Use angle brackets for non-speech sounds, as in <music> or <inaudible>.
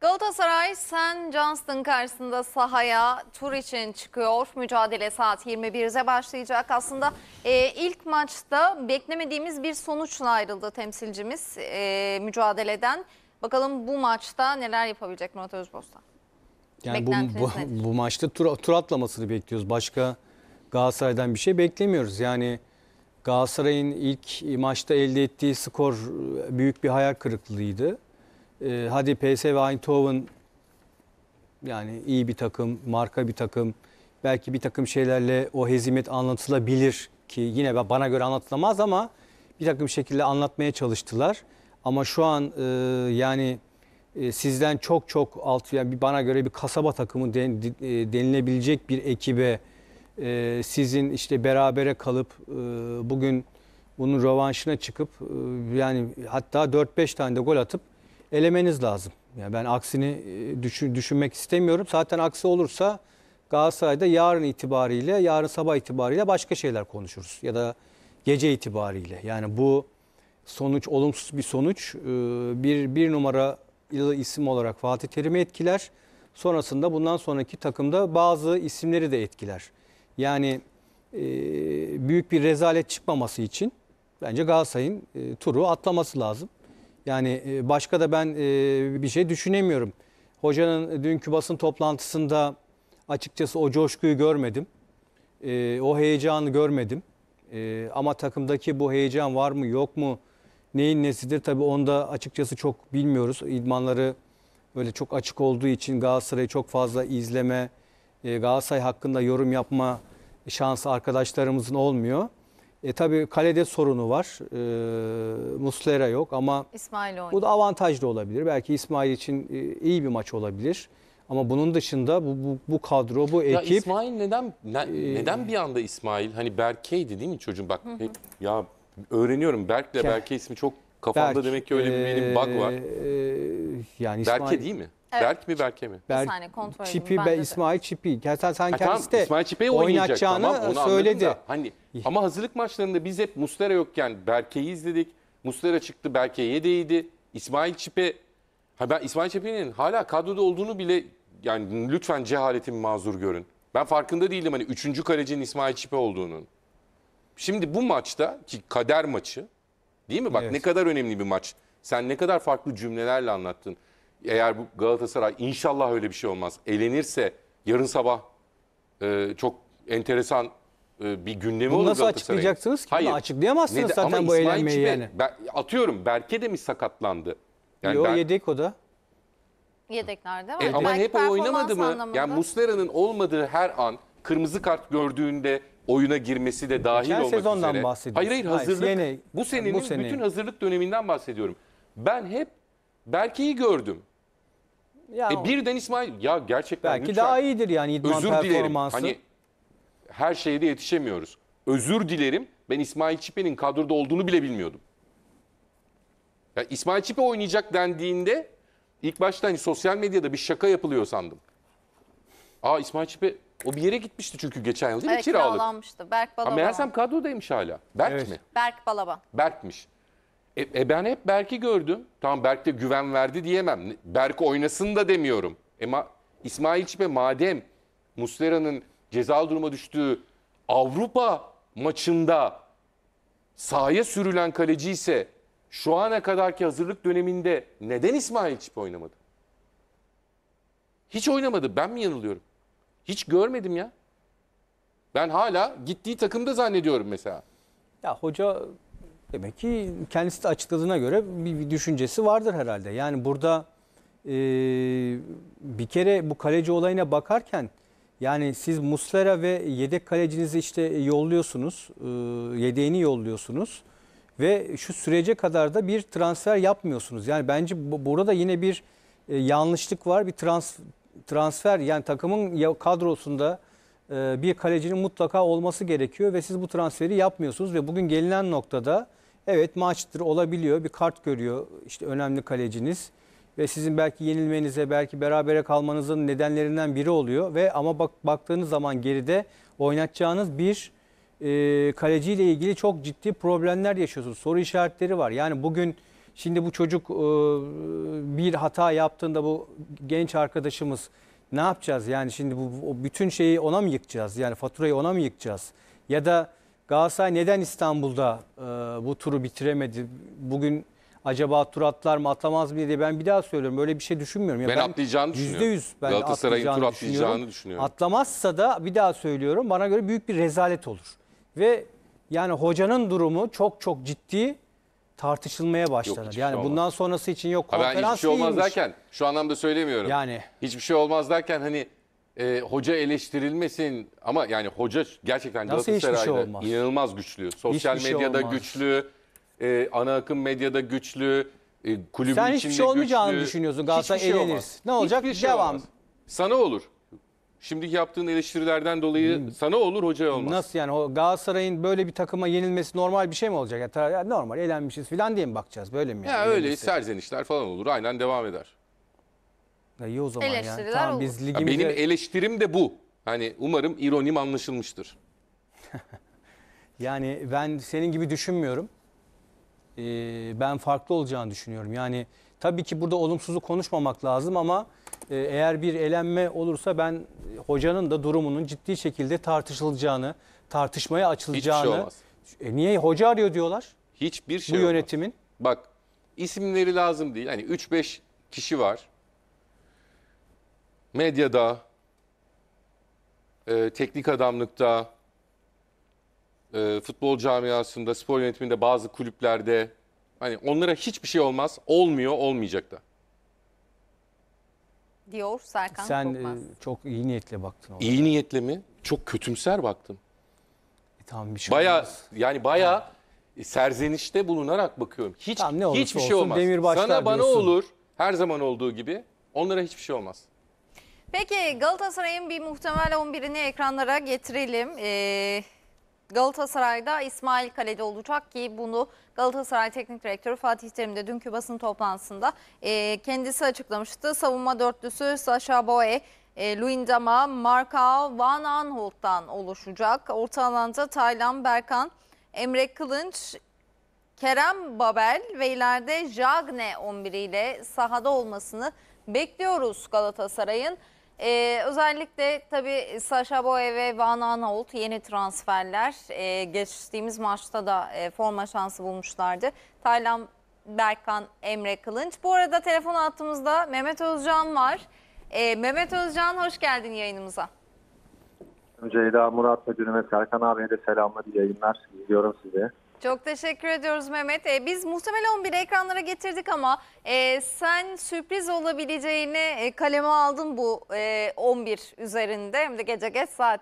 Galatasaray Sen Johnston karşısında sahaya tur için çıkıyor. Mücadele saat 21'e başlayacak. Aslında e, ilk maçta beklemediğimiz bir sonuçla ayrıldı temsilcimiz e, mücadeleden. Bakalım bu maçta neler yapabilecek Murat Özbostan? Yani bu, bu, bu maçta tur, tur atlamasını bekliyoruz. Başka Galatasaray'dan bir şey beklemiyoruz. Yani Galatasaray'ın ilk maçta elde ettiği skor e, büyük bir hayal kırıklığıydı e, hadi PSV Eindhoven yani iyi bir takım, marka bir takım. Belki bir takım şeylerle o hezimet anlatılabilir ki yine bana göre anlatılamaz ama bir takım şekilde anlatmaya çalıştılar. Ama şu an e, yani e, sizden çok çok alt yani bana göre bir kasaba takımı den, e, denilebilecek bir ekibe e, sizin işte berabere kalıp e, bugün bunun rövanşına çıkıp e, yani hatta 4-5 tane de gol atıp elemeniz lazım. Yani ben aksini e, düşünmek istemiyorum. Zaten aksi olursa Galatasaray'da yarın itibariyle, yarın sabah itibariyle başka şeyler konuşuruz. Ya da gece itibariyle. Yani bu sonuç olumsuz bir sonuç. Ee, bir, bir numara isim olarak Fatih Terim'i etkiler. Sonrasında bundan sonraki takımda bazı isimleri de etkiler. Yani e, büyük bir rezalet çıkmaması için bence Galatasaray'ın e, turu atlaması lazım. Yani e, başka da ben e, bir şey düşünemiyorum. Hocanın dünkü basın toplantısında açıkçası o coşkuyu görmedim. E, o heyecanı görmedim. Ama takımdaki bu heyecan var mı yok mu neyin nesidir tabii onda açıkçası çok bilmiyoruz. İdmanları böyle çok açık olduğu için Galatasaray'ı çok fazla izleme, Galatasaray hakkında yorum yapma şansı arkadaşlarımızın olmuyor. E, tabii kalede sorunu var. E, Muslera yok ama İsmail bu da avantajlı olabilir. Belki İsmail için e, iyi bir maç olabilir. Ama bunun dışında bu, bu, bu kadro, bu Ya ekip... İsmail neden ne- e, neden bir anda İsmail? Hani Berke'ydi değil mi çocuğum? Bak hep- ya öğreniyorum Berk'le Berke ismi çok kafamda Berk, demek ki öyle bir benim bug var. e, e, yani Berke değil mi? Evet. Berk mi Berke mi? Berk, bir saniye kontrol Çipi, ben be, İsmail Çipi. Sen, sen ha, tamam, de İsmail Çipi'yi oynayacağını tamam, onu söyledi. Da, hani, ama hazırlık maçlarında biz hep Muslera yokken Berke'yi izledik. Muslera çıktı Berke yedeğiydi. İsmail Çipe ha ben İsmail Çipe'nin hala kadroda olduğunu bile yani lütfen cehaletimi mazur görün. Ben farkında değildim hani üçüncü kalecinin İsmail Çipe olduğunun. Şimdi bu maçta ki kader maçı değil mi? Bak evet. ne kadar önemli bir maç. Sen ne kadar farklı cümlelerle anlattın eğer bu Galatasaray inşallah öyle bir şey olmaz. Elenirse yarın sabah e, çok enteresan e, bir gündemi Bunu olur nasıl açıklayacaksınız ki? Hayır. Açıklayamazsınız Neden- zaten bu İsmail eğlenmeyi Çime- yani. ben- atıyorum Berke de mi sakatlandı? Yani Yo ben- yedek o da. Yedeklerde var. E, ama hep oynamadı mı? anlamında. Yani Muslera'nın olmadığı her an kırmızı kart gördüğünde oyuna girmesi de dahil Geçen olmak üzere. sezondan bahsediyorum. Hayır hayır Hayır, hazırlık. bu senenin bu sene. bütün hazırlık döneminden bahsediyorum. Ben hep Berke'yi gördüm. Ya E birden İsmail ya gerçekten belki lütfen. daha iyidir yani idman özür performansı. Hani her şeye de yetişemiyoruz. Özür dilerim. Ben İsmail Çipe'nin kadroda olduğunu bile bilmiyordum. Ya İsmail Çipe oynayacak dendiğinde ilk başta hani sosyal medyada bir şaka yapılıyor sandım. Aa İsmail Çipe o bir yere gitmişti çünkü geçen yıl değil mi Evet, kiralık? kiralanmıştı. Berk Ama Balaban. meğersem kadrodaymış hala. Berk Evet. mi? Berk Balaban. Berk'miş. E, e ben hep Berk'i gördüm. Tamam Berk de güven verdi diyemem. Berk oynasın da demiyorum. E ma İsmail Çipe madem Muslera'nın cezalı duruma düştüğü Avrupa maçında sahaya sürülen kaleci ise şu ana kadarki hazırlık döneminde neden İsmail Çipe oynamadı? Hiç oynamadı. Ben mi yanılıyorum? Hiç görmedim ya. Ben hala gittiği takımda zannediyorum mesela. Ya hoca Demek ki kendisi de açıkladığına göre bir düşüncesi vardır herhalde. Yani burada e, bir kere bu kaleci olayına bakarken yani siz Muslera ve yedek kalecinizi işte yolluyorsunuz, e, yedeğini yolluyorsunuz ve şu sürece kadar da bir transfer yapmıyorsunuz. Yani bence bu, burada yine bir e, yanlışlık var. Bir trans, transfer yani takımın kadrosunda e, bir kalecinin mutlaka olması gerekiyor ve siz bu transferi yapmıyorsunuz ve bugün gelinen noktada Evet maçtır olabiliyor. Bir kart görüyor işte önemli kaleciniz ve sizin belki yenilmenize, belki berabere kalmanızın nedenlerinden biri oluyor ve ama bak baktığınız zaman geride oynatacağınız bir e, kaleciyle ilgili çok ciddi problemler yaşıyorsunuz. Soru işaretleri var. Yani bugün şimdi bu çocuk e, bir hata yaptığında bu genç arkadaşımız ne yapacağız? Yani şimdi bu, bu bütün şeyi ona mı yıkacağız? Yani faturayı ona mı yıkacağız? Ya da Galatasaray neden İstanbul'da e, bu turu bitiremedi? Bugün acaba tur atlar mı atlamaz mı diye ben bir daha söylüyorum. Böyle bir şey düşünmüyorum. Ya ben, ben atlayacağını %100 düşünüyorum. %100 ben Galatasaray'ın tur atlayacağını düşünüyorum. düşünüyorum. Atlamazsa da bir daha söylüyorum bana göre büyük bir rezalet olur. Ve yani hocanın durumu çok çok ciddi tartışılmaya başlanır. yani şey bundan olmaz. sonrası için yok konferans ha ben hiçbir şey olmaz iyiymiş. derken şu anlamda söylemiyorum. Yani hiçbir şey olmaz derken hani e, hoca eleştirilmesin ama yani hoca gerçekten Nasıl hiçbir şey inanılmaz güçlü. Sosyal Hiçbir şey medyada olmaz. güçlü, e, ana akım medyada güçlü, e, kulübün Sen içinde hiçbir şey olmayacağını güçlü. düşünüyorsun. Galatasaray şey elenir. olmaz. Ne olacak? Hiçbir şey Devam. olmaz. Sana olur. Şimdiki yaptığın eleştirilerden dolayı sana olur hoca olmaz. Nasıl yani Galatasaray'ın böyle bir takıma yenilmesi normal bir şey mi olacak? Ya, normal eğlenmişiz falan diye mi bakacağız? Böyle mi yani? Ya öyle serzenişler falan olur. Aynen devam eder. Ya iyi o zaman yani. Eleştiriler Tamam biz ligimize... benim eleştirim de bu. Hani umarım ironim anlaşılmıştır. <laughs> Yani ben senin gibi düşünmüyorum. Ee, ben farklı olacağını düşünüyorum. Yani tabii ki burada olumsuzu konuşmamak lazım ama e, eğer bir elenme olursa ben hocanın da durumunun ciddi şekilde tartışılacağını, tartışmaya açılacağını. şey olmaz. E, niye hoca arıyor diyorlar Hiçbir şey bu olmaz. yönetimin? Bak isimleri lazım değil. Hani 3-5 kişi var medyada, e, teknik adamlıkta, e, futbol camiasında, spor yönetiminde bazı kulüplerde hani onlara hiçbir şey olmaz. Olmuyor, olmayacak da. Diyor Serkan Sen e, Korkmaz. e, çok iyi niyetle baktın. oraya. İyi niyetle mi? Çok kötümser baktım. E, tamam bir şey Baya olmaz. yani baya serzenişte bulunarak bakıyorum. Hiç Tamam, ne olursa hiçbir şey olmaz. Demirbaşlar Sana bana diyorsun. olur her zaman olduğu gibi. Onlara hiçbir şey olmaz. Peki Galatasaray'ın bir muhtemel 11'ini ekranlara getirelim. Ee, Galatasaray'da İsmail Kale'de olacak ki bunu Galatasaray Teknik Direktörü Fatih Terim de dünkü basın toplantısında e, kendisi açıklamıştı. Savunma dörtlüsü Sasha Boe, e, Luindama, Marka, Van Anholt'tan oluşacak. Orta alanda Taylan Berkan, Emre Kılınç, Kerem Babel ve ileride Jagne 11 ile sahada olmasını bekliyoruz Galatasaray'ın. Ee, özellikle tabii Sasha Boye ve Van Aanholt yeni transferler. Ee, geçtiğimiz maçta da e, forma şansı bulmuşlardı. Taylan Berkan, Emre Kılınç. Bu arada telefon attığımızda Mehmet Özcan var. Ee, Mehmet Özcan hoş geldin yayınımıza. Önce Ceyda Murat ve Müdürüme Serkan abiye de selamlar, iyi yayınlar. İzliyorum sizi. Çok teşekkür ediyoruz Mehmet. Ee, biz muhtemelen 11 ekranlara getirdik ama e, sen sürpriz olabileceğini e, kaleme aldın bu e, 11 üzerinde hem de gece geç saat.